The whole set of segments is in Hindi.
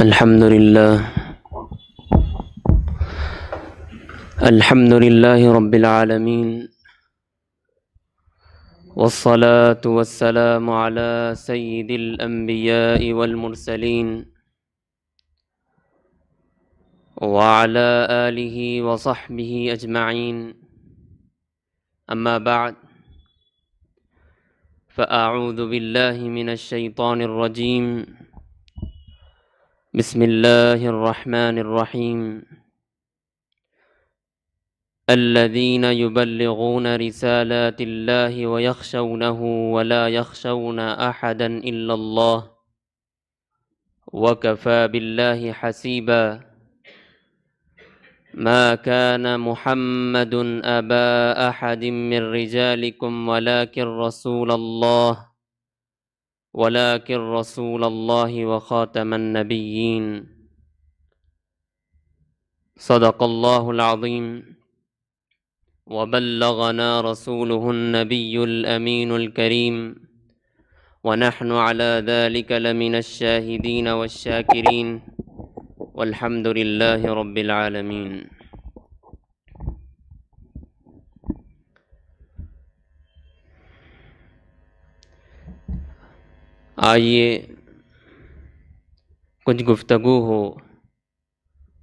الحمد لله الحمد لله رب العالمين والصلاة والسلام على سيد الأنبياء والمرسلين وعلى آله وصحبه أجمعين أما بعد فأعوذ بالله من الشيطان الرجيم بسم الله الرحمن الرحيم الذين يبلغون رسالات الله ويخشونه ولا يخشون احدا الا الله وكفى بالله حسيبا ما كان محمد ابا احد من رجالكم ولكن رسول الله ولكن رسول الله وخاتم النبيين صدق الله العظيم وبلغنا رسوله النبي الأمين الكريم ونحن على ذلك لمن الشاهدين والشاكرين والحمد لله رب العالمين आइए कुछ गुफ्तगु हो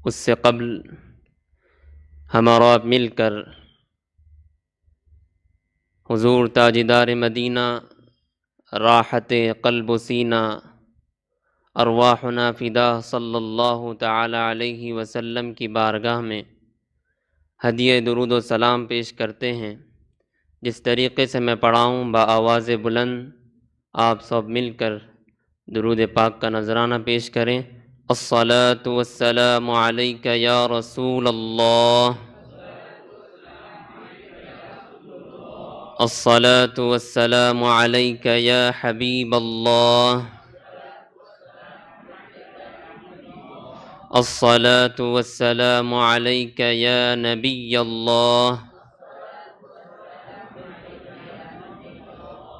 उससे कबल हमारा मिलकर हुजूर ताजदार मदीना राहत कल्ब सीना अरवाहना फ़िदा सल्लल्लाहु ताला अलैहि वसल्लम की बारगाह में हदिय दरुद सलाम पेश करते हैं जिस तरीके से मैं पढ़ाऊँ बा आवाज़ बुलंद आप सब मिलकर दरूद पाक का नजराना पेश करें असलातम या रसूल अल्लाह الصلاة والسلام عليك يا حبيب الله الصلاة والسلام عليك يا نبي الله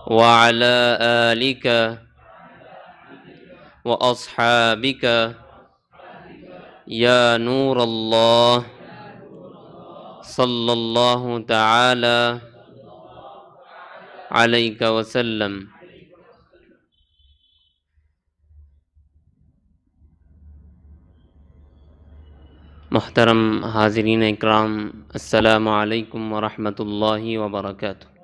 وعلى آلك وأصحابك يا نور الله صلى الله تعالى عليك وسلم محترم حاضرین اکرام السلام علیکم ورحمت اللہ وبرکاتہ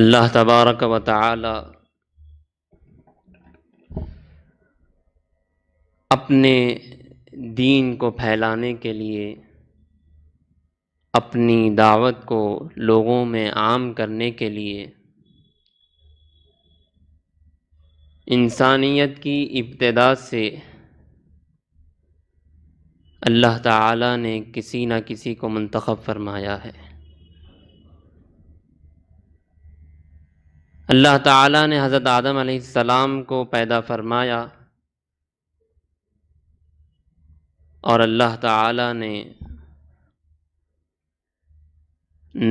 अल्लाह तबारक व अपने दीन को फैलाने के लिए अपनी दावत को लोगों में आम करने के लिए इंसानियत की इब्तदा से अल्लाह ताला ने किसी न किसी को मंतखब फरमाया है अल्लाह ताला ने हज़रत आदम सलाम को पैदा फरमाया और अल्लाह ताला ने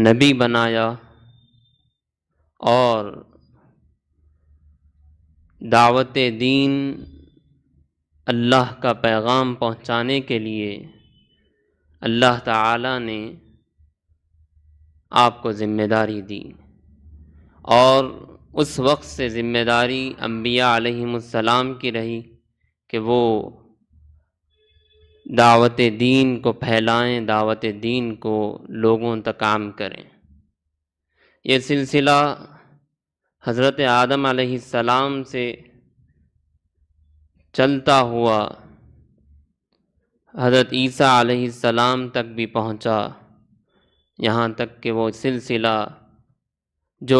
नबी बनाया और दावत दीन अल्लाह का पैगाम पहुंचाने के लिए अल्लाह ताला ने आपको ज़िम्मेदारी दी और उस वक्त से ज़िम्मेदारी अम्बिया आलम की रही कि वो दावत दीन को फैलाएं दावत दीन को लोगों तक काम करें ये सिलसिला हज़रत आदम सलाम से चलता हुआ हज़रत ईसा सलाम तक भी पहुंचा यहाँ तक कि वो सिलसिला जो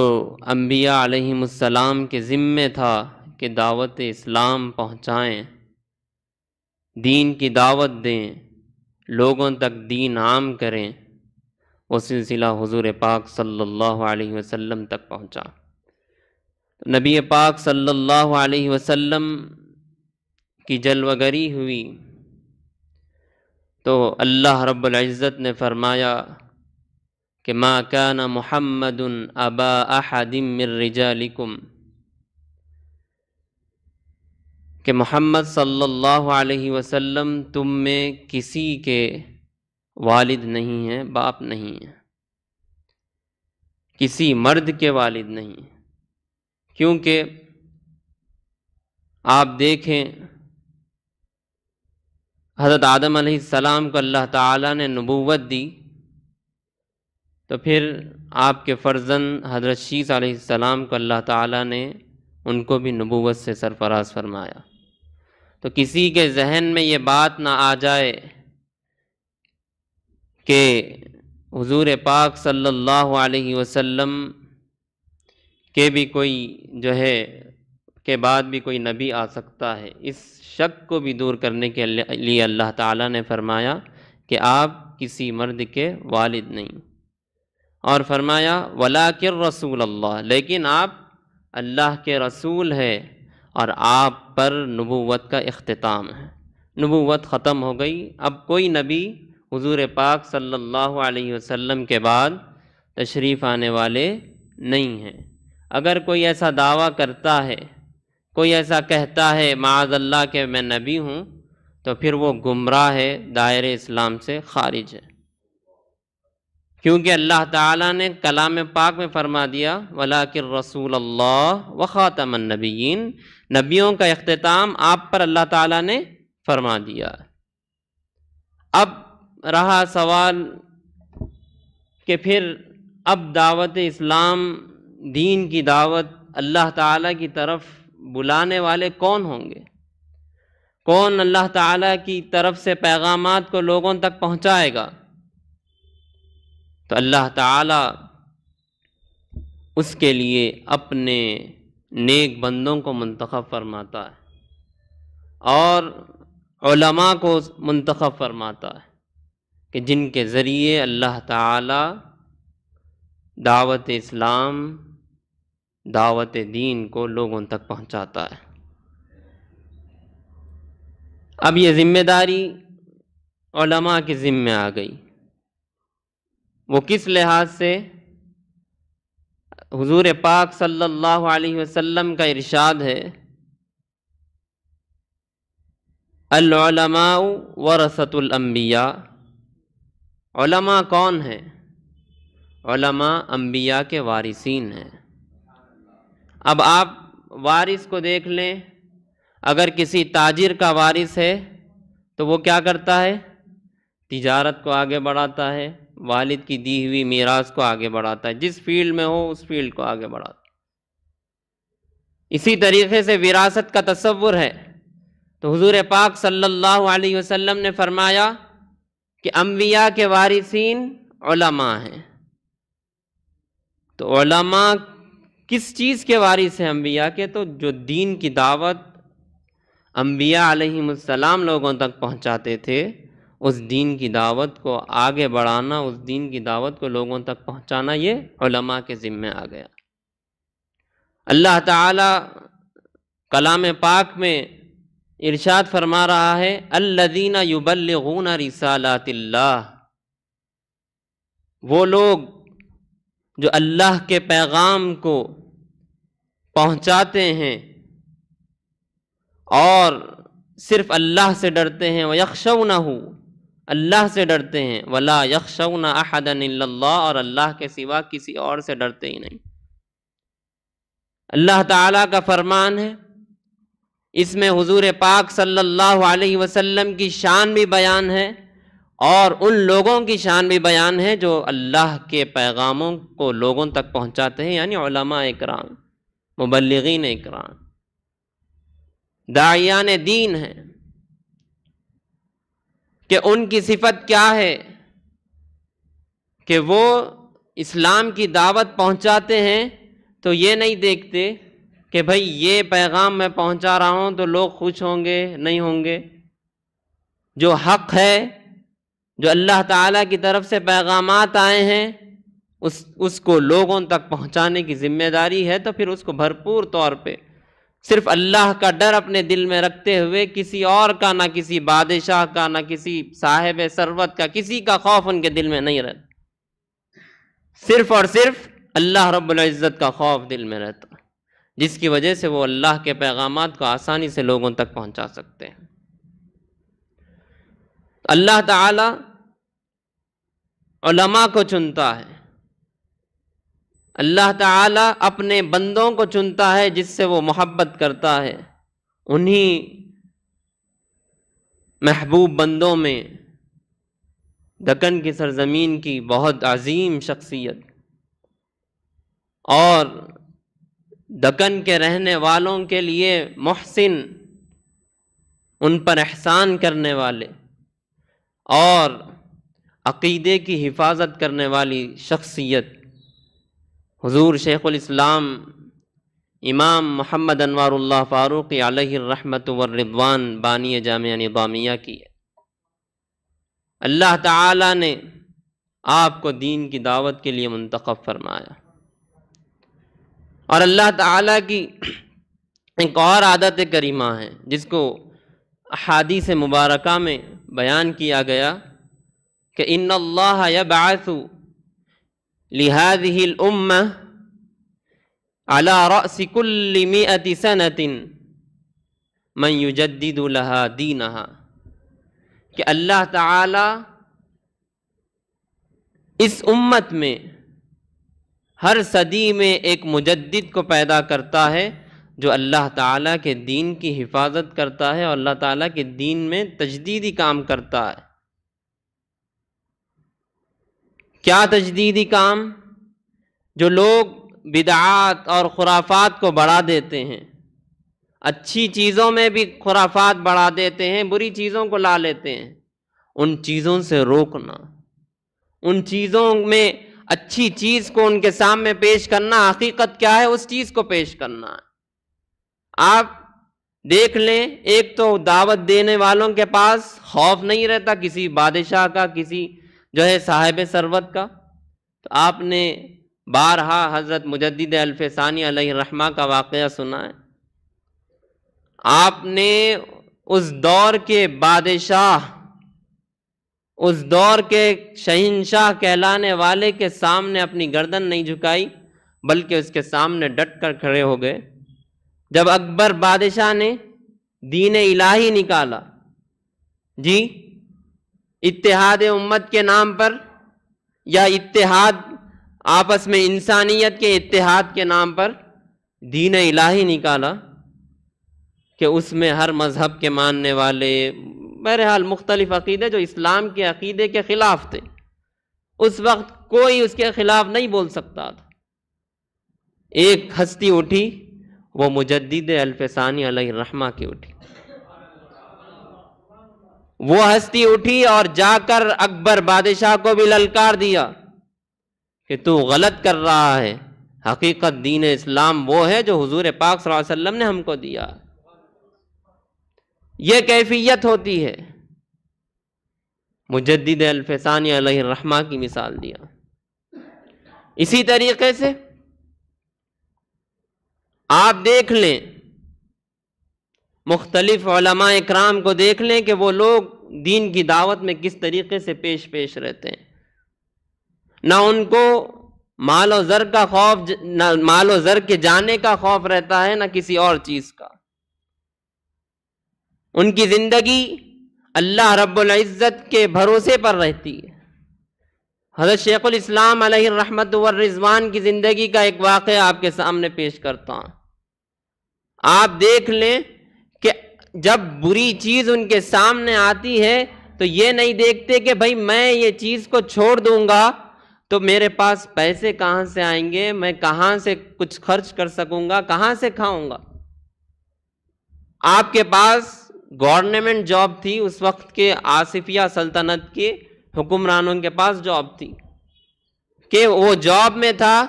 अम्बिया अलैहिस्सलाम के ज़िम्मे था कि दावत इस्लाम पहुँचाएँ दीन की दावत दें लोगों तक दीन आम करें वो सिलसिला हजूर पाक सल्लल्लाहु अलैहि वसल्लम तक पहुँचा नबी पाक सल्लल्लाहु अलैहि वसल्लम की जलवगरी हुई तो अल्लाह रब्बुल ने फरमाया कि माँ काना मोहम्मद अबा अहदिम मिर्रिजालिकुम कि मोहम्मद सल्लल्लाहु अलैहि वसल्लम तुम में किसी के वालिद नहीं हैं बाप नहीं हैं किसी मर्द के वालिद नहीं क्योंकि आप देखें हज़रत आदम सलाम को अल्लाह ताला ने नबूवत दी तो फिर आपके फ़र्जन हजरत शीस आसमाम को अल्लाह ताला ने उनको भी नबूवत से सरफराज फरमाया तो किसी के जहन में ये बात ना आ जाए कि हज़ूर पाक सल्लल्लाहु अलैहि वसल्लम के भी कोई जो है के बाद भी कोई नबी आ सकता है इस शक को भी दूर करने के लिए अल्लाह ताला ने फरमाया कि आप किसी मर्द के वालिद नहीं और फरमाया वला के रसूल अल्लाह लेकिन आप अल्लाह के रसूल है और आप पर नबूवत का अख्ताम है नबूवत ख़त्म हो गई अब कोई नबी हुजूर पाक सल्लल्लाहु अलैहि वसल्लम के बाद तशरीफ़ आने वाले नहीं हैं अगर कोई ऐसा दावा करता है कोई ऐसा कहता है माज़ अल्लाह के मैं नबी हूँ तो फिर वो गुमराह है दायरे इस्लाम से खारिज है क्योंकि अल्लाह ताला ने कलाम पाक में फरमा दिया वला कि रसूल अल्लाह व नबीन नबियों का अख्ताम आप पर अल्लाह ताला ने फरमा दिया अब रहा सवाल कि फिर अब दावत इस्लाम दीन की दावत अल्लाह ताला की तरफ बुलाने वाले कौन होंगे कौन अल्लाह ताला की तरफ से पैगाम को लोगों तक पहुँचाएगा तो अल्लाह ताला उसके लिए अपने नेक बंदों को मंतखब फरमाता है और उलमा को मंतखब फरमाता है कि जिनके ज़रिए अल्लाह ताला दावत इस्लाम दावत दीन को लोगों तक पहुंचाता है अब ये ज़िम्मेदारी की ज़िम्मे आ गई वो किस लिहाज से हुजूर पाक सल्लल्लाहु अलैहि वसल्लम का इरशाद है अलमाऊ वरसतुलम्बिया कौन हैं अम्बिया के वारिसीन हैं अब आप वारिस को देख लें अगर किसी ताजिर का वारिस है तो वो क्या करता है तिजारत को आगे बढ़ाता है वालिद की दी हुई मीरास को आगे बढ़ाता है जिस फील्ड में हो उस फील्ड को आगे बढ़ाता है इसी तरीके से विरासत का तस्वुर है तो हुजूर पाक सल्लल्लाहु अलैहि वसल्लम ने फरमाया कि अम्बिया के वारिसन ओलमा हैं तो ओलमा किस चीज़ के वारिस हैं अम्बिया के तो जो दीन की दावत अम्बिया अलैहिस्सलाम लोगों तक पहुंचाते थे उस दीन की दावत को आगे बढ़ाना उस दीन की दावत को लोगों तक पहुंचाना ये उलमा के ज़िम्मे आ गया अल्लाह ताला कलाम पाक में इरशाद फरमा रहा है अल्लदीना युबलगून रिसालातिल्ला वो लोग जो अल्लाह के पैगाम को पहुंचाते हैं और सिर्फ अल्लाह से डरते हैं वह यक्शव ना हो अल्लाह से डरते हैं वला यकशन अहदन और अल्लाह के सिवा किसी और से डरते ही नहीं अल्लाह ताला का फरमान है इसमें हुजूर पाक सल्लल्लाहु अलैहि वसल्लम की शान भी बयान है और उन लोगों की शान भी बयान है जो अल्लाह के पैगामों को लोगों तक पहुंचाते हैं यानी इकराम मुबलगिन इकराम दायान दीन हैं कि उनकी सिफत क्या है कि वो इस्लाम की दावत पहुंचाते हैं तो ये नहीं देखते कि भाई ये पैगाम मैं पहुंचा रहा हूं तो लोग खुश होंगे नहीं होंगे जो हक है जो अल्लाह ताला की तरफ से पैगाम आए हैं उस उसको लोगों तक पहुंचाने की जिम्मेदारी है तो फिर उसको भरपूर तौर पे सिर्फ अल्लाह का डर अपने दिल में रखते हुए किसी और का ना किसी बादशाह का ना किसी साहेब सरवत का किसी का खौफ उनके दिल में नहीं रहता सिर्फ और सिर्फ अल्लाह रब्ज़त का खौफ दिल में रहता जिसकी वजह से वो अल्लाह के पैगाम को आसानी से लोगों तक पहुंचा सकते हैं अल्लाह ताला को चुनता है अल्लाह ताला अपने बंदों को चुनता है जिससे वो मोहब्बत करता है उन्हीं महबूब बंदों में दकन की सरजमीन की बहुत अजीम शख्सियत और दकन के रहने वालों के लिए मोहसिन उन पर एहसान करने वाले और अकीदे की हिफाजत करने वाली शख्सियत हजूर इस्लाम इमाम मोहम्मद अनवारुल्लाह फ़ारूक़ अलहमत वरिदवान बानी जामिया निबामिया की अल्लाह ताला ने आपको दीन की दावत के लिए मंतखब फरमाया और अल्लाह ताला की एक और आदत करीमा है जिसको हादी से मुबारक में बयान किया गया कि इन अल्लाह यबासु لهذه الأمة على رأس كل مئة سنة من يجدد لها دينها कि अल्लाह ताला इस उम्मत में हर सदी में एक मुजद्दिद को पैदा करता है जो अल्लाह ताला के दीन की हिफाजत करता है और अल्लाह ताला के दीन में तजदीदी काम करता है क्या तजदीदी काम जो लोग बिदात और खुराफात को बढ़ा देते हैं अच्छी चीज़ों में भी खुराफात बढ़ा देते हैं बुरी चीज़ों को ला लेते हैं उन चीज़ों से रोकना उन चीज़ों में अच्छी चीज़ को उनके सामने पेश करना हकीकत क्या है उस चीज़ को पेश करना आप देख लें एक तो दावत देने वालों के पास खौफ नहीं रहता किसी बादशाह का किसी जो है साहिब सरवत का तो आपने बारहा हज़रत मुजद अल्फ़ानी रहमा का वाक़ सुना है आपने उस दौर के बादशाह उस दौर के शहनशाह कहलाने वाले के सामने अपनी गर्दन नहीं झुकाई बल्कि उसके सामने डट कर खड़े हो गए जब अकबर बादशाह ने दीन इलाही निकाला जी इतिहाद उम्मत के नाम पर या इतिहाद आपस में इंसानियत के इतिहाद के नाम पर दीन इलाही निकाला कि उसमें हर मज़हब के मानने वाले बहरहाल मुख्तलिफ अकीदे जो इस्लाम के अकीदे के ख़िलाफ़ थे उस वक्त कोई उसके ख़िलाफ़ नहीं बोल सकता था एक हस्ती उठी वो अल्फसानी अल्फ़ानी रहमा की उठी वो हस्ती उठी और जाकर अकबर बादशाह को भी ललकार दिया कि तू गलत कर रहा है हकीकत दीन इस्लाम वो है जो हुजूर पाक सल्लल्लाहु अलैहि वसल्लम ने हमको दिया ये कैफियत होती है मुजद्दिद अल्फानी रहमा की मिसाल दिया इसी तरीके से आप देख लें मुख्तलिफ कराम को देख लें कि वो लोग दीन की दावत में किस तरीके से पेश पेश रहते हैं ना उनको माल और ज़र का खौफ ना माल और ज़र के जाने का खौफ रहता है ना किसी और चीज़ का उनकी ज़िंदगी अल्लाह रब्बुल इज़्ज़त के भरोसे पर रहती है हज़रत शेखुल इस्लाम रहमत रिजवान की ज़िंदगी का एक वाक़ आपके सामने पेश करता हूँ आप देख लें जब बुरी चीज़ उनके सामने आती है तो ये नहीं देखते कि भाई मैं ये चीज़ को छोड़ दूंगा तो मेरे पास पैसे कहाँ से आएंगे मैं कहाँ से कुछ खर्च कर सकूंगा कहाँ से खाऊंगा आपके पास गवर्नमेंट जॉब थी उस वक्त के आसिफिया सल्तनत के हुक्मरानों के पास जॉब थी कि वो जॉब में था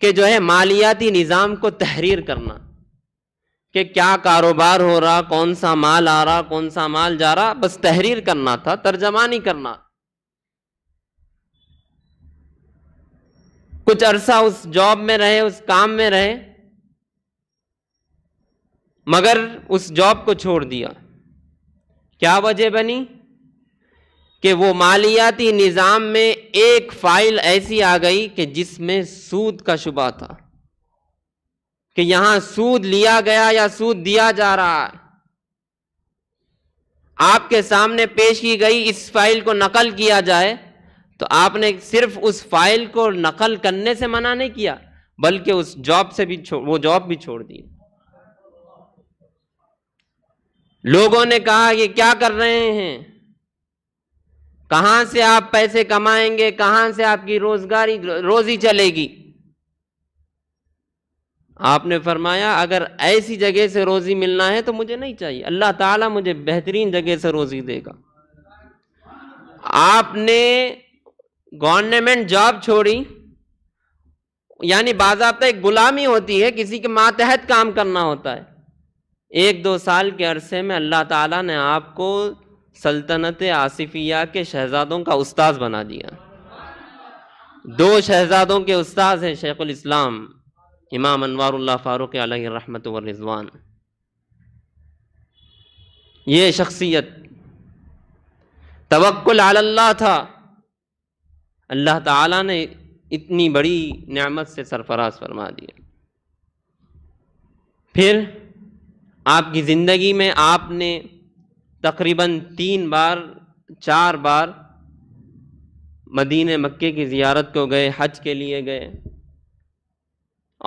कि जो है मालियाती निज़ाम को तहरीर करना कि क्या कारोबार हो रहा कौन सा माल आ रहा कौन सा माल जा रहा बस तहरीर करना था तर्जमा नहीं करना कुछ अरसा उस जॉब में रहे उस काम में रहे मगर उस जॉब को छोड़ दिया क्या वजह बनी कि वो मालियाती निज़ाम में एक फाइल ऐसी आ गई कि जिसमें सूद का शुबा था कि यहां सूद लिया गया या सूद दिया जा रहा है आपके सामने पेश की गई इस फाइल को नकल किया जाए तो आपने सिर्फ उस फाइल को नकल करने से मना नहीं किया बल्कि उस जॉब से भी छोड़ वो जॉब भी छोड़ दी लोगों ने कहा कि क्या कर रहे हैं कहां से आप पैसे कमाएंगे कहां से आपकी रोजगारी रोजी चलेगी आपने फरमाया अगर ऐसी जगह से रोज़ी मिलना है तो मुझे नहीं चाहिए अल्लाह ताला मुझे बेहतरीन जगह से रोज़ी देगा आपने गवर्नमेंट जॉब छोड़ी यानी बाबा एक गुलामी होती है किसी के मातहत काम करना होता है एक दो साल के अरसे में अल्लाह ताला ने आपको सल्तनत आसिफिया के शहजादों का उस्ताद बना दिया दो शहजादों के उस्ताद हैं शेख इस्लाम इमाम अनवारुल्ला फ़ारूक रहमत रिजवान ये शख्सियत तवक्ल अल्लाह था अल्लाह ताला ने इतनी बड़ी नेमत से सरफराज फरमा दिया फिर आपकी ज़िंदगी में आपने तकरीबन तीन बार चार बार मदीने मक्के की ज़ियारत को गए हज के लिए गए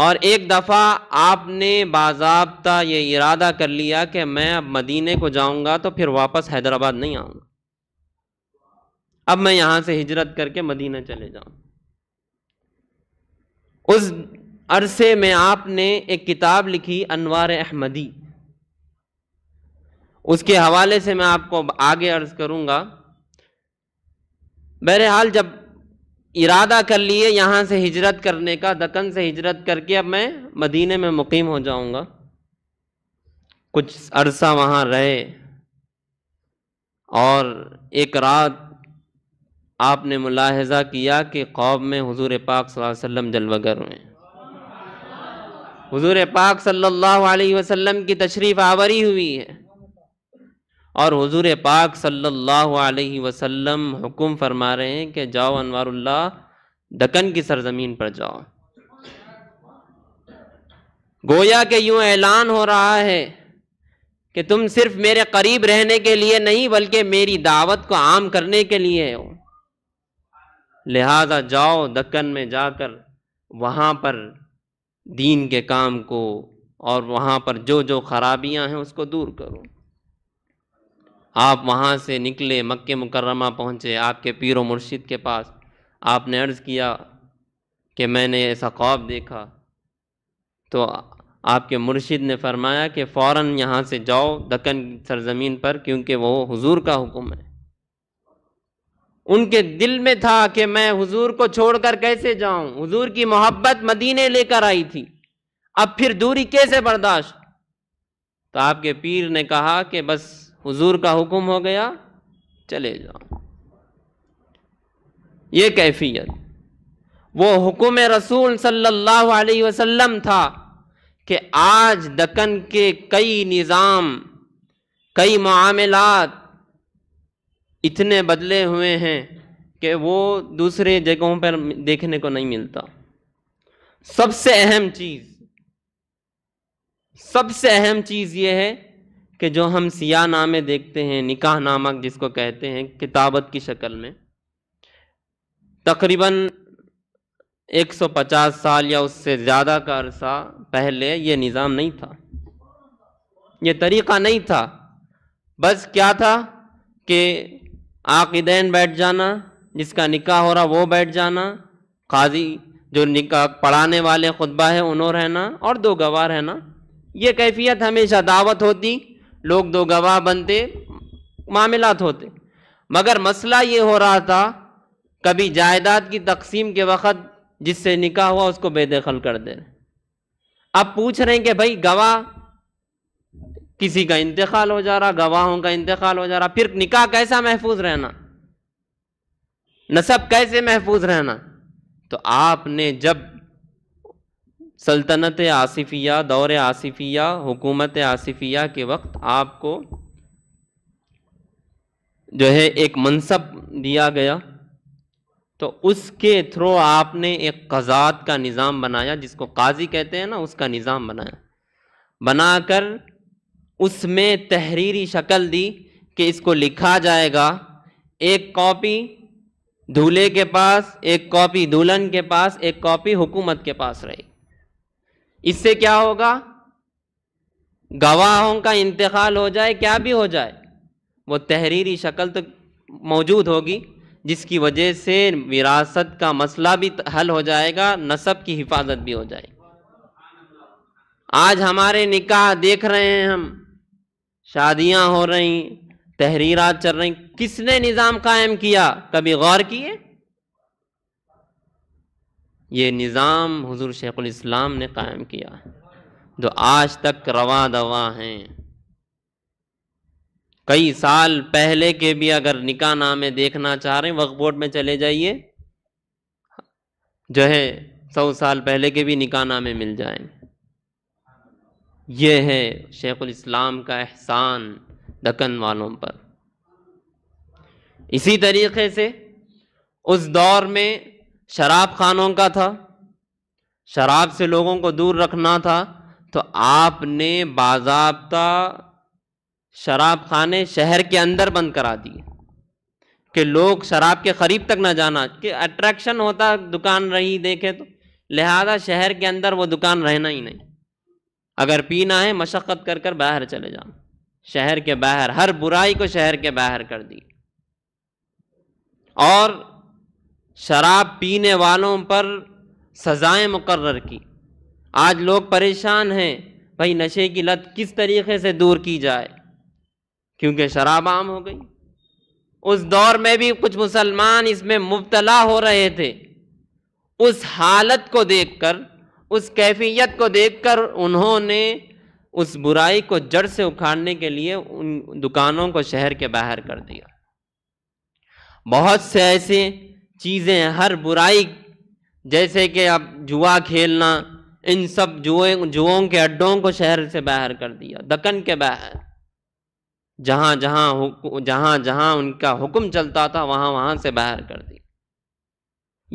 और एक दफ़ा आपने बाबा ये इरादा कर लिया कि मैं अब मदीने को जाऊंगा तो फिर वापस हैदराबाद नहीं आऊंगा अब मैं यहाँ से हिजरत करके मदीना चले जाऊं उस अरसे में आपने एक किताब लिखी अनवार अहमदी उसके हवाले से मैं आपको आगे अर्ज करूँगा बहरहाल जब इरादा कर लिए यहाँ से हिजरत करने का दकन से हिजरत करके अब मैं मदीने में मुकीम हो जाऊँगा कुछ अरसा वहाँ रहे और एक रात आपने मुलाहजा किया कि ख्वाब में हजूर पाक वसल्लम जलवागर हुए हजूर पाक सल्लल्लाहु अलैहि वसल्लम की तशरीफ़ आवरी हुई है और हुजूर पाक सल्लल्लाहु अलैहि वसल्लम हुक्म फरमा रहे हैं कि जाओ अनवारुल्ला दकन की सरजमीन पर जाओ गोया के यूं ऐलान हो रहा है कि तुम सिर्फ मेरे करीब रहने के लिए नहीं बल्कि मेरी दावत को आम करने के लिए हो लिहाजा जाओ दक्कन में जाकर वहाँ पर दीन के काम को और वहाँ पर जो जो खराबियाँ हैं उसको दूर करो आप वहाँ से निकले मक्के मुकर्रमा पहुँचे आपके पीर व मुर्शिद के पास आपने अर्ज़ किया कि मैंने ऐसा ख्वाब देखा तो आपके मुर्शिद ने फरमाया कि फ़ौर यहाँ से जाओ दक्कन सरजमीन पर क्योंकि वो हुजूर का हुक्म है उनके दिल में था कि मैं हुजूर को छोड़कर कैसे जाऊं हुजूर की मोहब्बत मदीने लेकर आई थी अब फिर दूरी कैसे बर्दाश्त तो आपके पीर ने कहा कि बस हुजूर का हुक्म हो गया चले जाओ ये कैफियत वो हुक्म रसूल सल्लल्लाहु अलैहि वसल्लम था कि आज दकन के कई निज़ाम कई मामलात इतने बदले हुए हैं कि वो दूसरे जगहों पर देखने को नहीं मिलता सबसे अहम चीज़ सबसे अहम चीज़ ये है कि जो हम सिया नामे देखते हैं निकाह नामक जिसको कहते हैं किताबत की शक्ल में तकरीबन 150 साल या उससे ज़्यादा का अरसा पहले ये निज़ाम नहीं था ये तरीक़ा नहीं था बस क्या था कि आकिदैन बैठ जाना जिसका निकाह हो रहा वो बैठ जाना काजी जो निकाह पढ़ाने वाले खुतबा है उन्हों रहना और दो गवाह रहना ये कैफियत हमेशा दावत होती लोग दो गवाह बनते मामलात होते मगर मसला ये हो रहा था कभी जायदाद की तकसीम के वक़्त जिससे निकाह हुआ उसको बेदखल कर दे अब पूछ रहे हैं कि भाई गवाह किसी का इंतकाल हो जा रहा गवाहों का इंतकाल हो जा रहा फिर निकाह कैसा महफूज रहना नसब कैसे महफूज रहना तो आपने जब सल्तनत आसिफिया दौर आसिफिया हुकूमत आसिफिया के वक्त आपको जो है एक मनसब दिया गया तो उसके थ्रू आपने एक कजात का निज़ाम बनाया जिसको काजी कहते हैं ना उसका निज़ाम बनाया बनाकर उसमें तहरीरी शक्ल दी कि इसको लिखा जाएगा एक कॉपी दूल्हे के पास एक कॉपी दुल्हन के पास एक कॉपी हुकूमत के पास रहेगी इससे क्या होगा गवाहों का इंतकाल हो जाए क्या भी हो जाए वो तहरीरी शक्ल तो मौजूद होगी जिसकी वजह से विरासत का मसला भी हल हो जाएगा नसब की हिफाजत भी हो जाएगी आज हमारे निकाह देख रहे हैं हम शादियां हो रही तहरीरात चल रही किसने निज़ाम कायम किया कभी गौर किए ये निज़ाम हुजूर शेख इस्लाम ने कायम किया जो आज तक रवा दवा हैं कई साल पहले के भी अगर निका नामे देखना चाह रहे हैं वक्फ बोर्ड में चले जाइए जो है सौ साल पहले के भी निका नामे मिल जाएंगे ये है शेख शेख़ुलस्लाम का एहसान दकन वालों पर इसी तरीके से उस दौर में शराब खानों का था शराब से लोगों को दूर रखना था तो आपने बाजाबता शराब खाने शहर के अंदर बंद करा दिए कि लोग शराब के करीब तक ना जाना कि अट्रैक्शन होता दुकान रही देखे तो लिहाजा शहर के अंदर वो दुकान रहना ही नहीं अगर पीना है मशक्क़त कर कर बाहर चले जाओ शहर के बाहर हर बुराई को शहर के बाहर कर दी और शराब पीने वालों पर सज़ाएं मुकर की आज लोग परेशान हैं भाई नशे की लत किस तरीके से दूर की जाए क्योंकि शराब आम हो गई उस दौर में भी कुछ मुसलमान इसमें मुबतला हो रहे थे उस हालत को देखकर उस कैफियत को देखकर उन्होंने उस बुराई को जड़ से उखाड़ने के लिए उन दुकानों को शहर के बाहर कर दिया बहुत से ऐसे चीज़ें हर बुराई जैसे कि अब जुआ खेलना इन सब जुए जुओं के अड्डों को शहर से बाहर कर दिया दक्कन के बाहर जहाँ जहाँ जहाँ जहाँ उनका हुक्म चलता था वहाँ वहाँ से बाहर कर दिया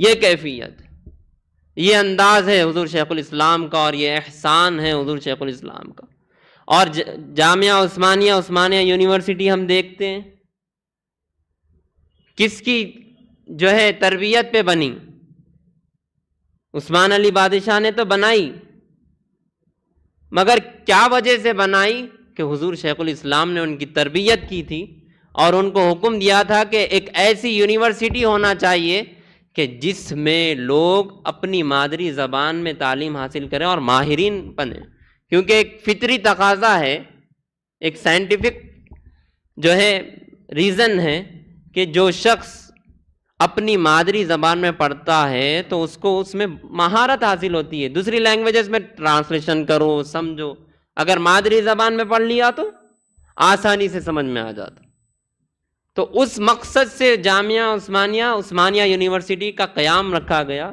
ये कैफियत ये अंदाज है हजूर इस्लाम का और ये एहसान है हजूर इस्लाम का और जामिया उस्मानिया उस्मानिया यूनिवर्सिटी हम देखते हैं किसकी जो है तरबियत पे बनी उस्मान अली बादशाह ने तो बनाई मगर क्या वजह से बनाई कि हुजूर शेखुल इस्लाम ने उनकी तरबियत की थी और उनको हुक्म दिया था कि एक ऐसी यूनिवर्सिटी होना चाहिए कि जिसमें लोग अपनी मादरी ज़बान में तालीम हासिल करें और माहरीन बने क्योंकि एक फितरी तकाजा है एक साइंटिफिक जो है रीज़न है कि जो शख्स अपनी मादरी जबान में पढ़ता है तो उसको उसमें महारत हासिल होती है दूसरी लैंग्वेजेस में ट्रांसलेशन करो समझो अगर मादरी जबान में पढ़ लिया तो आसानी से समझ में आ जाता तो उस मकसद से जामिया उस्मानिया उस्मानिया यूनिवर्सिटी का क़याम रखा गया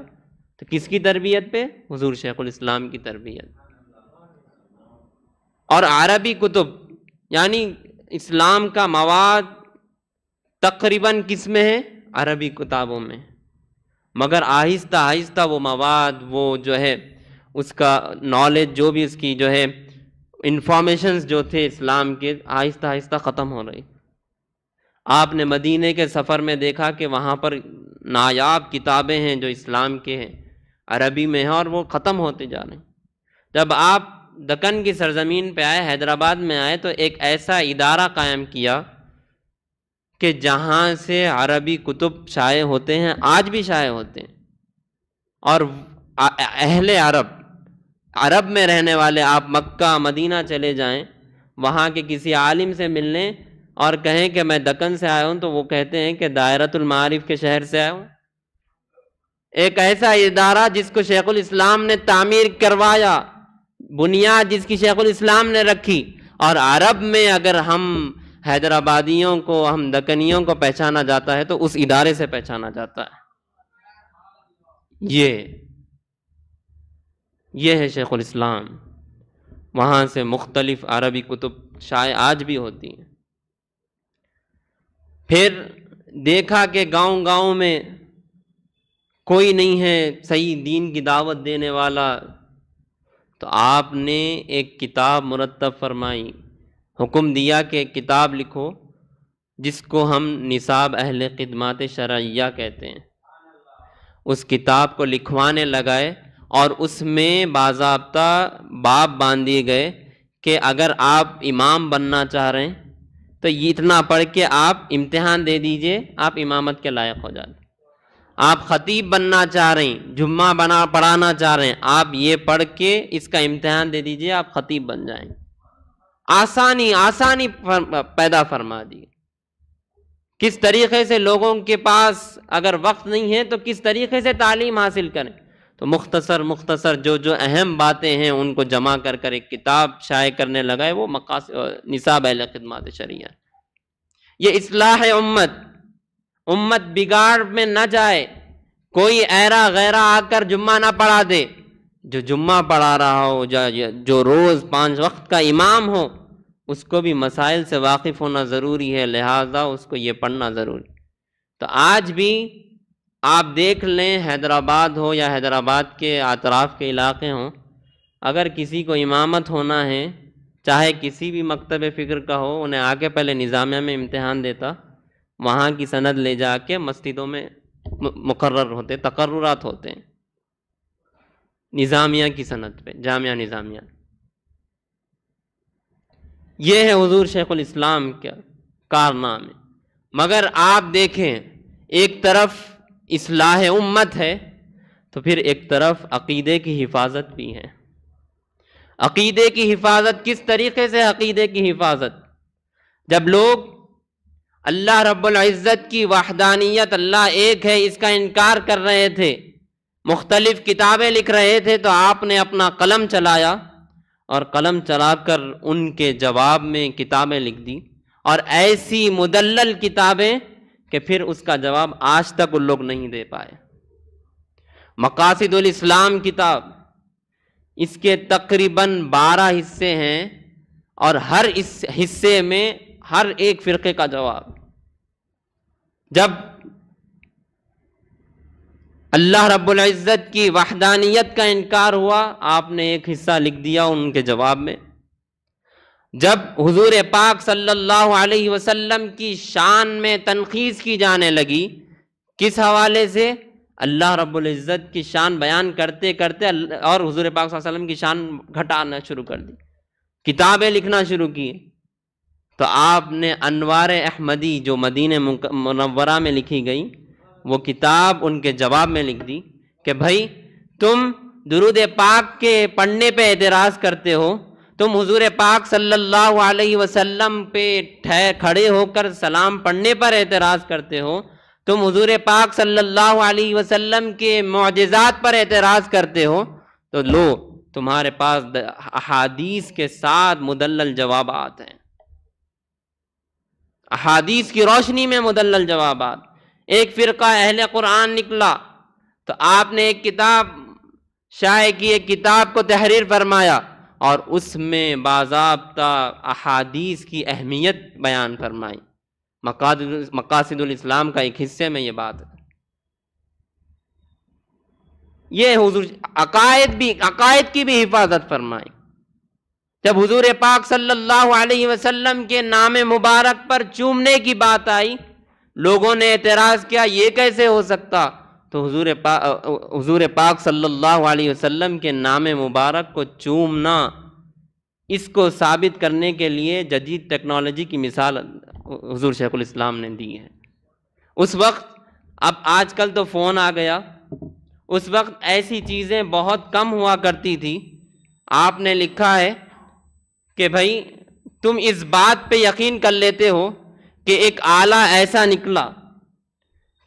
तो किसकी तरबियत पे हजूर शेख इस्लाम की तरबियत और अरबी कुतुब यानी इस्लाम का मवाद तकरीबन किस में है अरबी किताबों में मगर आहिस्ता आहिस्ता वो मवाद वो जो है उसका नॉलेज जो भी उसकी जो है इंफॉर्मेशन जो थे इस्लाम के आहिस्ता आहिस्ता ख़त्म हो रही आपने मदीने के सफ़र में देखा कि वहाँ पर नायाब किताबें हैं जो इस्लाम के हैं अरबी में हैं और वो ख़त्म होते जा रहे हैं जब आप दक्कन की सरजमीन पे आए हैदराबाद में आए तो एक ऐसा इदारा कायम किया कि जहाँ से अरबी कुतुब शाये होते हैं आज भी शाये होते हैं और अहले अरब अरब में रहने वाले आप मक्का मदीना चले जाएं वहाँ के किसी आलिम से मिलने और कहें कि मैं दक्कन से आया हूँ तो वो कहते हैं कि दायरतुल मारिफ के शहर से आया हूँ एक ऐसा इदारा जिसको शेखुल इस्लाम ने तामीर करवाया बुनियाद जिसकी शेखुल इस्लाम ने रखी और अरब में अगर हम हैदराबादियों को हम दकनियों को पहचाना जाता है तो उस इदारे से पहचाना जाता है ये ये है शेख इस्लाम वहाँ से मुख्तलिफ़ अरबी कुतुब शाय आज भी होती हैं फिर देखा कि गांव गांव में कोई नहीं है सही दीन की दावत देने वाला तो आपने एक किताब मुरतब फरमाई हुक्म दिया कि किताब लिखो जिसको हम निसाब अहल खदमत शरैया कहते हैं उस किताब को लिखवाने लगाए और उसमें बाबा बाब बांध दिए गए कि अगर आप इमाम बनना चाह रहे हैं तो ये इतना पढ़ के आप इम्तिहान दे दीजिए आप इमामत के लायक हो जाते आप ख़तीब बनना चाह रहे हैं जुम्मा बना पढ़ाना चाह रहे हैं आप ये पढ़ के इसका इम्तहान दे दीजिए आप ख़तीब बन जाएंगे आसानी आसानी पैदा फरमा दी किस तरीके से लोगों के पास अगर वक्त नहीं है तो किस तरीके से तालीम हासिल करें तो मुख्तसर मुख्तसर जो जो अहम बातें हैं उनको जमा कर कर एक किताब शाये करने लगा है वो मकास निसाब अल शरिया ये असलाह उम्मत उम्मत बिगाड़ में ना जाए कोई ऐरा गैरा आकर जुम्मा ना पढ़ा दे जो जुम्मा पढ़ा रहा हो या जो रोज़ पांच वक्त का इमाम हो उसको भी मसाइल से वाकिफ़ होना ज़रूरी है लिहाजा उसको ये पढ़ना ज़रूरी तो आज भी आप देख लें हैदराबाद हो या हैदराबाद के अतराफ़ के इलाके हों अगर किसी को इमामत होना है चाहे किसी भी मकतब फ़िक्र का हो उन्हें आके पहले निज़ामिया में इम्तहान देता वहाँ की सनद ले जा के मस्जिदों में मुकर्र होते तकर्रात होते हैं निज़ामिया की सनत पे जामिया निज़ामिया ये है हजूर शेखुल इस्लाम का कारनामे मगर आप देखें एक तरफ इसलाह उम्मत है तो फिर एक तरफ अकीदे की हिफाजत भी है अकीदे की हिफाजत किस तरीके से अकीदे की हिफाजत जब लोग अल्लाह रब्बुल इज़्ज़त की वाहदानियत अल्लाह एक है इसका इनकार कर रहे थे मुख्तलिफ़ किताबें लिख रहे थे तो आपने अपना कलम चलाया और कलम चलाकर उनके जवाब में किताबें लिख दी और ऐसी मुदल्लल किताबें कि फिर उसका जवाब आज तक उन लोग नहीं दे पाए मकासदुल इस्लाम किताब इसके तकरीबन बारह हिस्से हैं और हर इस हिस्से में हर एक फ़िरके का जवाब जब अल्लाह रब्बुल इज़्ज़त की वहदानियत का इनकार हुआ आपने एक हिस्सा लिख दिया उनके जवाब में जब हुजूर पाक सल्लल्लाहु अलैहि वसल्लम की शान में तनखीज़ की जाने लगी किस हवाले से अल्लाह रब्बुल इज़्ज़त की शान बयान करते करते और हुजूर पाक वसल्लम की शान घटाना शुरू कर दी किताबें लिखना शुरू की तो आपने अनवार अहमदी जो मदीन मुनवरा में लिखी गई वो किताब उनके जवाब में लिख दी कि भाई तुम दुरुद पाक के पढ़ने पे एतराज़ करते हो तुम हुजूर पाक सल्लल्लाहु अलैहि वसल्लम पे ठह खड़े होकर सलाम पढ़ने पर एतराज़ करते हो तुम हुजूर पाक सल्लल्लाहु अलैहि वसल्लम के मुआजात पर एतराज़ करते हो तो लो तुम्हारे पास अहादीस के साथ मुदल आते हैं अहादीस की रोशनी में जवाब आते एक फ़िरका अहल कुरान निकला तो आपने एक किताब शाये की एक किताब को तहरीर फरमाया और उसमें बाबा अहादीस की अहमियत बयान फरमाई मकाद इस्लाम का एक हिस्से में ये बात है ये हुजूर अकायद भी अकायद की भी हिफाजत फरमाई जब हुजूर पाक सल्लल्लाहु अलैहि वसल्लम के नाम मुबारक पर चूमने की बात आई लोगों ने एतराज़ किया ये कैसे हो सकता तो हज़ूर पा हज़ूर पाक सल्लल्लाहु अलैहि वसल्लम के नाम मुबारक को चूमना इसको साबित करने के लिए जदीद टेक्नोलॉजी की मिसाल हजूर शेखुल इस्लाम ने दी है उस वक्त अब आजकल तो फ़ोन आ गया उस वक्त ऐसी चीज़ें बहुत कम हुआ करती थी आपने लिखा है कि भाई तुम इस बात पे यकीन कर लेते हो कि एक आला ऐसा निकला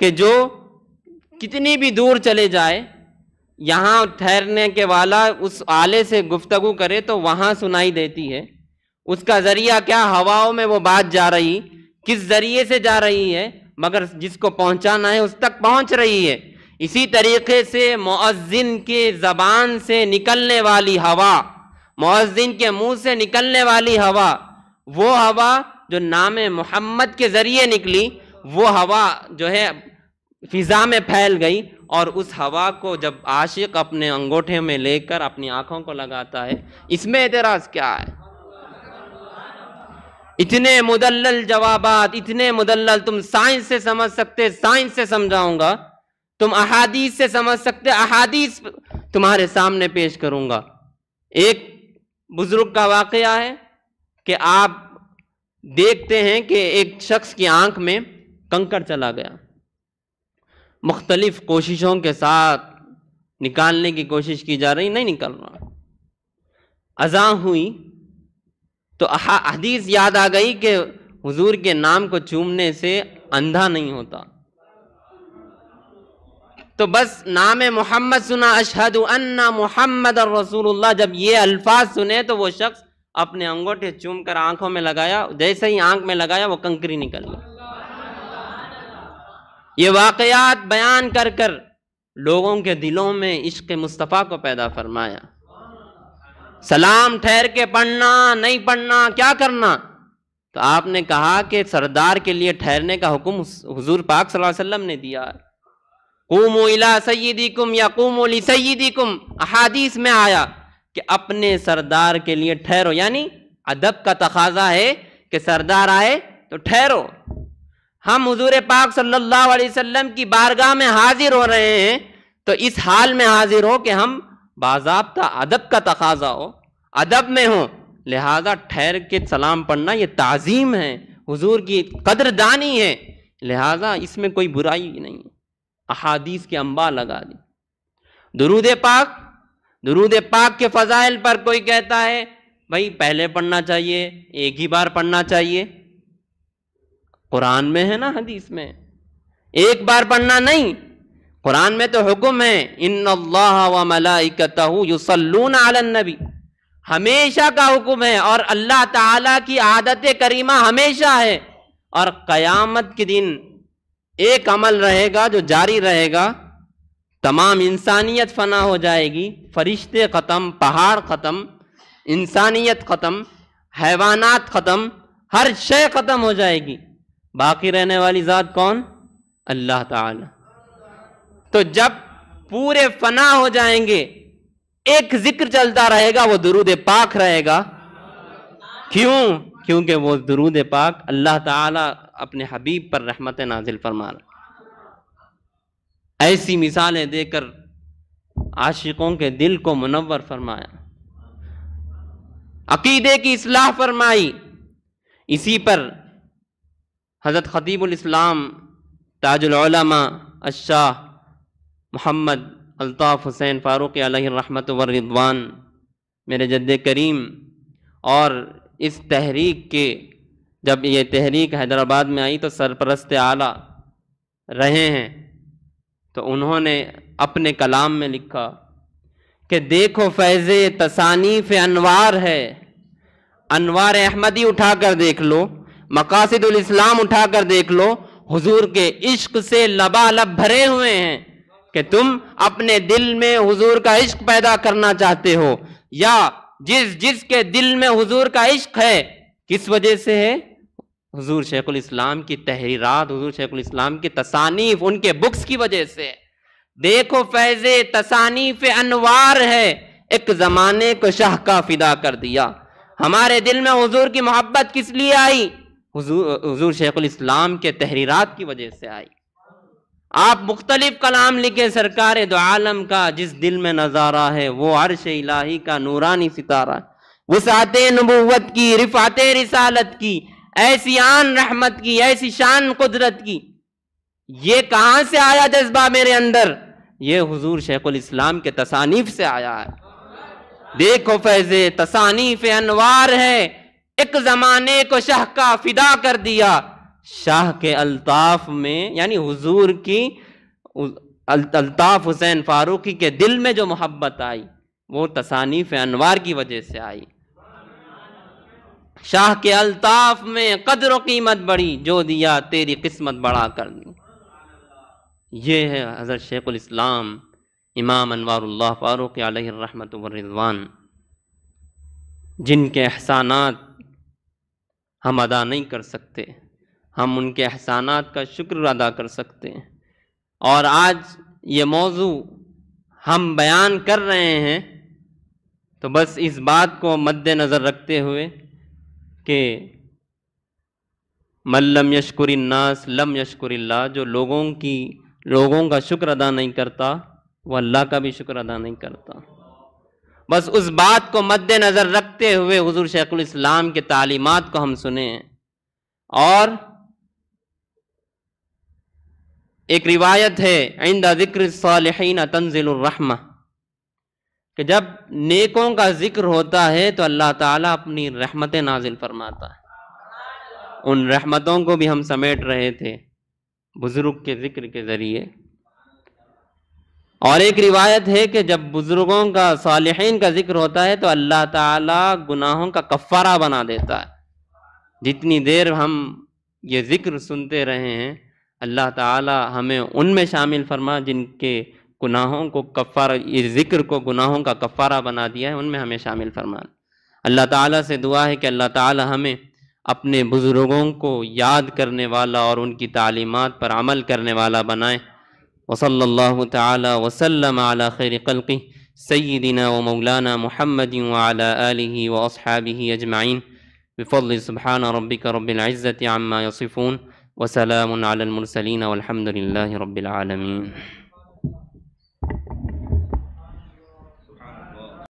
कि जो कितनी भी दूर चले जाए यहाँ ठहरने के वाला उस आले से गुफ्तगु करे तो वहाँ सुनाई देती है उसका ज़रिया क्या हवाओं में वो बात जा रही किस ज़रिए से जा रही है मगर जिसको पहुँचाना है उस तक पहुँच रही है इसी तरीके से मोजिन के ज़बान से निकलने वाली हवा मोजिन के मुंह से निकलने वाली हवा वो हवा जो नाम मोहम्मद के ज़रिए निकली वो हवा जो है फिज़ा में फैल गई और उस हवा को जब आशिक अपने अंगूठे में लेकर अपनी आँखों को लगाता है इसमें एतराज़ क्या है इतने मुदल जवाब इतने मुदल तुम साइंस से समझ सकते साइंस से समझाऊंगा तुम अहादीस से समझ सकते अहादीस तुम्हारे सामने पेश करूंगा एक बुजुर्ग का वाक़ है कि आप देखते हैं कि एक शख्स की आंख में कंकर चला गया मुख्तलिफ कोशिशों के साथ निकालने की कोशिश की जा रही नहीं निकल रहा अजा हुई तो हदीस याद आ गई कि हुजूर के नाम को चूमने से अंधा नहीं होता तो बस नाम मोहम्मद सुना अशहद अन्ना मोहम्मद और रसूल जब ये अल्फाज सुने तो वो शख्स अपने अंगूठे चूम कर आंखों में लगाया जैसे ही आंख में लगाया वो कंकरी निकल गई ये वाकयात बयान कर कर लोगों के दिलों में इश्क मुस्तफ़ा को पैदा फरमाया सलाम ठहर के पढ़ना नहीं पढ़ना क्या करना तो आपने कहा कि सरदार के लिए ठहरने का हुक्म हुजूर पाक सल्लल्लाहु अलैहि वसल्लम ने दिया कुमो इला कुम या कुमो ली कुम अहादीस में आया कि अपने सरदार के लिए ठहरो यानी अदब का तकाजा है कि सरदार आए तो ठहरो हम हजूर पाक सल्लल्लाहु अलैहि वसल्लम की बारगाह में हाजिर हो रहे हैं तो इस हाल में हाजिर हो कि हम बाबा अदब का तकाजा हो अदब में हो लिहाजा ठहर के सलाम पढ़ना ये ताज़ीम है हुजूर की कदरदानी है लिहाजा इसमें कोई बुराई नहीं अहादीस के अम्बा लगा दी दरूद पाक दरूद पाक के फ़जाइल पर कोई कहता है भाई पहले पढ़ना चाहिए एक ही बार पढ़ना चाहिए कुरान में है ना हदीस में एक बार पढ़ना नहीं कुरान में तो हुक्म है इन अल्लाह व मलाइकतहु युसल्लून नबी हमेशा का हुक्म है और अल्लाह ताला की आदत करीमा हमेशा है और क़यामत के दिन एक अमल रहेगा जो जारी रहेगा तमाम इंसानियत फना हो जाएगी फरिश्ते ख़त्म पहाड़ ख़त्म इंसानियत ख़त्म हैवानात ख़त्म हर शय ख़त्म हो जाएगी बाकी रहने वाली ज़ात कौन अल्लाह ताला तो जब पूरे फना हो जाएंगे एक जिक्र चलता रहेगा वो दरूद पाक रहेगा क्यों क्योंकि वो दरूद पाक अल्लाह ताला अपने हबीब पर रहमत नाजिल फरमा रहा ऐसी मिसालें देकर आशिकों के दिल को मुनवर फरमाया अकीदे की असलाह फरमाई इसी पर हज़रत ख़तीबुलस्लाम ताजुलमा अशाह मोहम्मद अल्ताफ़ हुसैन फ़ारूक रहमत वरिद्वान मेरे जद करीम और इस तहरीक के जब ये तहरीक हैदराबाद में आई तो सरपरस्त आला रहे हैं तो उन्होंने अपने कलाम में लिखा कि देखो फैज़ तसानीफ अनवार है अनवार अहमदी उठा कर देख लो मकासदुल इस्लाम उठा कर देख लो हुजूर के इश्क से लबालब भरे हुए हैं कि तुम अपने दिल में हुजूर का इश्क पैदा करना चाहते हो या जिस जिस के दिल में हुजूर का इश्क है किस वजह से है हजूर शेख इस्लाम की तहरीरत हजूर शेख इस्लाम की तसानीफ उनके बुक्स की वजह से देखो फैजे तसानीफ अनवार है एक ज़माने को शाह का फिदा कर दिया हमारे दिल में हजूर की मोहब्बत किस लिए आई हजूर शेख इस्लाम के तहरीरत की वजह से आई आप मुख्तलिफ कलाम लिखे सरकार दो आलम का जिस दिल में नज़ारा है वो अर्श इलाही का नूरानी सितारा वसात नबूवत की रिफात रिसालत की ऐसी आन रहमत की ऐसी शान कुदरत की ये कहाँ से आया जज्बा मेरे अंदर ये हुजूर शेखुल इस्लाम के तसानीफ से आया है देखो फैजे तसानीफ अनवार है एक जमाने को शाह का फिदा कर दिया शाह के अल्ताफ में यानी हुजूर की अल्ताफ हुसैन फारूकी के दिल में जो मोहब्बत आई वो तसानीफ अनवार की वजह से आई शाह के अल्ताफ में कदर कीमत बढ़ी जो दिया तेरी किस्मत बढ़ा कर दी ये है हज़रत शेख इस्लाम इमाम अनवारुल्लाह फ़ारूक रहमत रिजवान जिनके एहसानात हम अदा नहीं कर सकते हम उनके एहसानात का शुक्र अदा कर सकते हैं और आज ये मौजू हम बयान कर रहे हैं तो बस इस बात को मद्दनज़र रखते हुए कि मल्लम यशकुर नास लम यशकुर जो लोगों की लोगों का शुक्र अदा नहीं करता वह अल्लाह का भी शुक्र अदा नहीं करता बस उस बात को मद्देनज़र रखते हुए हजूर शेखुल इस्लाम के तालीमत को हम सुने और एक रिवायत है आइंदा ज़िक्र सालहीन रहमा कि जब नेकों का जिक्र होता है तो अल्लाह ताला अपनी रहमतें नाजिल फरमाता है उन रहमतों को भी हम समेट रहे थे बुज़ुर्ग के जिक्र के ज़रिए और एक रिवायत है कि जब बुज़ुर्गों का सालहीन का जिक्र होता है तो अल्लाह ताला गुनाहों का कफ़ारा बना देता है जितनी देर हम ये ज़िक्र सुनते रहे हैं अल्लाह ताला हमें उनमें शामिल फरमा जिनके गुनाहों को कफ़ारा ये ज़िक्र को गुनाहों का कफ़ारा बना दिया है उनमें हमें शामिल फरमान अल्लाह ताला से दुआ है कि अल्लाह ताला हमें अपने बुज़ुर्गों को याद करने वाला और उनकी तालीमत पर अमल करने वाला बनाए वसल्ला तसलम खैर कल्कि सैदिना व मौलाना महमद वाली वसहाबी अजमाइन عما يصفون وسلام على المرسلين والحمد لله رب العالمين